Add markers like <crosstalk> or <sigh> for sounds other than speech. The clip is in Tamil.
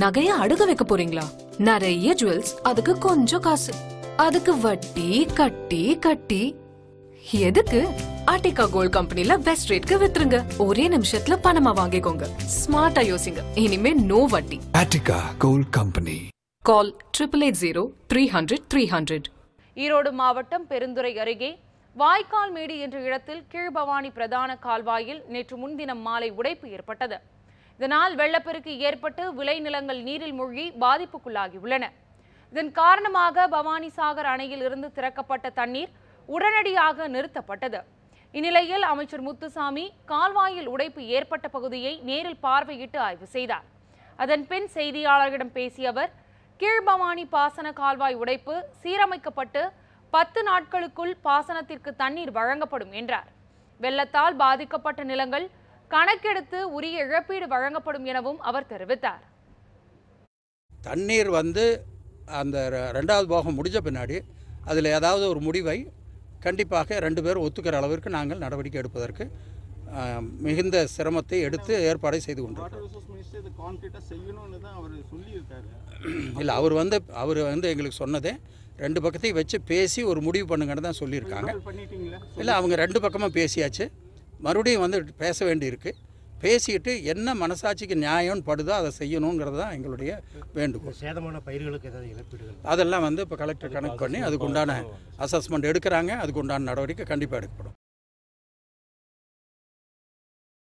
நகைய அடுக்க வைக்க போறீங்களா நிறைய ஜுவல்ஸ் அதுக்கு கொஞ்சம் காசு அதுக்கு வட்டி கட்டி கட்டி எதுக்கு ஆர்டிகா கோல்ட் கம்பெனில பெஸ்ட் ரேட்க்கு வித்துருங்க ஒரே நிமிஷத்துல பணமா வாங்கிக்கோங்க ஸ்மார்ட்டா யோசிங்க இனிமே நோ வட்டி Aarthika gold company call triple eight zero three hundred three hundred Erode மாவட்டம் பெருந்துறை அருகே வாய்க்கால் மேடு என்ற இடத்தில் கீழ்பவானி பிரதான கால்வாயில் நேற்று முன்தினம் மாலை உடைப்பு ஏற்பட்டது இதனால் வெள்ளப்பெருக்கு ஏற்பட்டு விளைநிலங்கள் நீரில் மூழ்கி பாதிப்புக்குள்ளாகியுள்ளன இதன் காரணமாக பவானி சாகர் அணையில் இருந்து திறக்கப்பட்ட தண்ணீர் உடனடியாக நிறுத்தப்பட்டது இந்நிலையில் அமைச்சர் முத்துசாமி கால்வாயில் உடைப்பு ஏற்பட்ட பகுதியை நேரில் பார்வையிட்டு ஆய்வு செய்தார் அதன் பின் செய்தியாளர்களிடம் பேசிய அவர் கீழ்பவானி பாசன கால்வாய் உடைப்பு சீரமைக்கப்பட்டு பத்து நாட்களுக்குள் பாசனத்திற்கு தண்ணீர் வழங்கப்படும் என்றார் வெள்ளத்தால் பாதிக்கப்பட்ட நிலங்கள் கணக்கெடுத்து உரிய இழப்பீடு வழங்கப்படும் எனவும் அவர் தெரிவித்தார் தண்ணீர் வந்து அந்த ரெண்டாவது போகம் முடிஞ்ச பின்னாடி அதில் ஏதாவது ஒரு முடிவை கண்டிப்பாக ரெண்டு பேரும் ஒத்துக்கிற அளவிற்கு நாங்கள் நடவடிக்கை எடுப்பதற்கு மிகுந்த சிரமத்தை எடுத்து ஏற்பாடை செய்து கொண்டிருக்கிறோம் <clears throat> இல்லை அவர் வந்து அவர் வந்து எங்களுக்கு சொன்னதே ரெண்டு பக்கத்தையும் வச்சு பேசி ஒரு முடிவு பண்ணுங்கன்னு தான் சொல்லியிருக்காங்க இல்லை அவங்க ரெண்டு பக்கமாக பேசியாச்சு மறுபடியும் வந்து பேச வேண்டியிருக்கு பேசிட்டு என்ன மனசாட்சிக்கு நியாயம்னு படுதோ அதை செய்யணுங்கிறது தான் எங்களுடைய வேண்டுகோள் சேதமான பயிர்களுக்கு ஏதாவது இழப்பீடுகள் அதெல்லாம் வந்து இப்போ கலெக்டர் கணக்கு பண்ணி அதுக்கு உண்டான அசஸ்மெண்ட் எடுக்கிறாங்க அதுக்கு உண்டான நடவடிக்கை கண்டிப்பாக எடுக்கப்படும்